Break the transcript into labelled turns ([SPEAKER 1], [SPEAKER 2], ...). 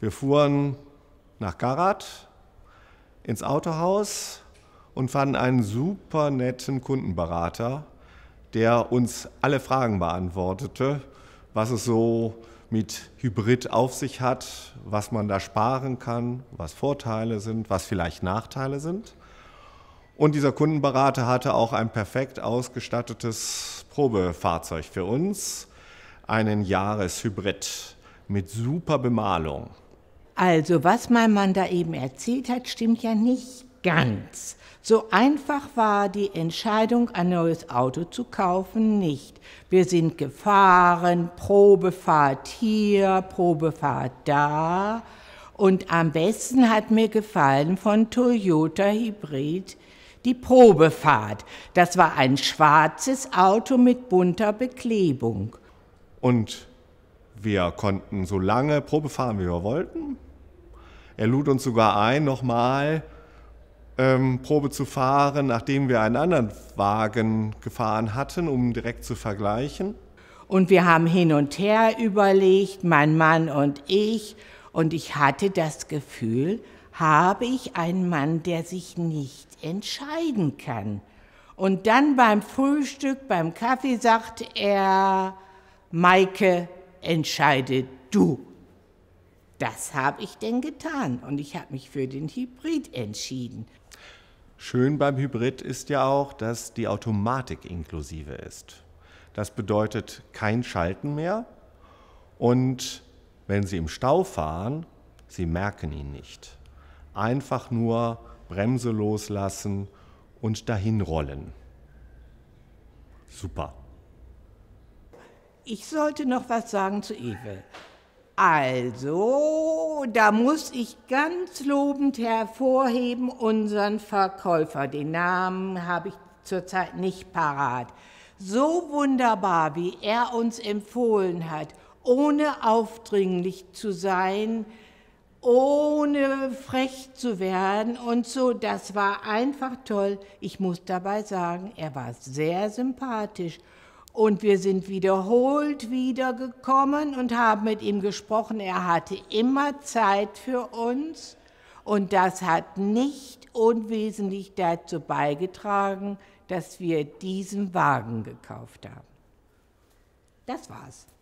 [SPEAKER 1] Wir fuhren nach Garat ins Autohaus und fanden einen super netten Kundenberater, der uns alle Fragen beantwortete, was es so mit Hybrid auf sich hat, was man da sparen kann, was Vorteile sind, was vielleicht Nachteile sind. Und dieser Kundenberater hatte auch ein perfekt ausgestattetes Probefahrzeug für uns, einen Jahreshybrid mit super Bemalung.
[SPEAKER 2] Also, was mein Mann da eben erzählt hat, stimmt ja nicht ganz. So einfach war die Entscheidung, ein neues Auto zu kaufen, nicht. Wir sind gefahren, Probefahrt hier, Probefahrt da. Und am besten hat mir gefallen von Toyota Hybrid die Probefahrt. Das war ein schwarzes Auto
[SPEAKER 1] mit bunter Beklebung. Und wir konnten so lange Probe fahren, wie wir wollten. Er lud uns sogar ein, nochmal ähm, Probe zu fahren, nachdem wir einen anderen Wagen gefahren hatten, um direkt zu vergleichen.
[SPEAKER 2] Und wir haben hin und her überlegt, mein Mann und ich. Und ich hatte das Gefühl, habe ich einen Mann, der sich nicht entscheiden kann. Und dann beim Frühstück, beim Kaffee sagte er, Maike, entscheide du. Das habe ich denn getan und ich habe mich für den Hybrid
[SPEAKER 1] entschieden. Schön beim Hybrid ist ja auch, dass die Automatik inklusive ist. Das bedeutet kein Schalten mehr und wenn Sie im Stau fahren, Sie merken ihn nicht. Einfach nur Bremse loslassen und dahin rollen. Super.
[SPEAKER 2] Ich sollte noch was sagen zu Ewe. Also, da muss ich ganz lobend hervorheben unseren Verkäufer. Den Namen habe ich zurzeit nicht parat. So wunderbar, wie er uns empfohlen hat, ohne aufdringlich zu sein, ohne frech zu werden und so. Das war einfach toll. Ich muss dabei sagen, er war sehr sympathisch und wir sind wiederholt wiedergekommen und haben mit ihm gesprochen. Er hatte immer Zeit für uns und das hat nicht unwesentlich dazu beigetragen, dass wir diesen Wagen gekauft
[SPEAKER 1] haben. Das war's.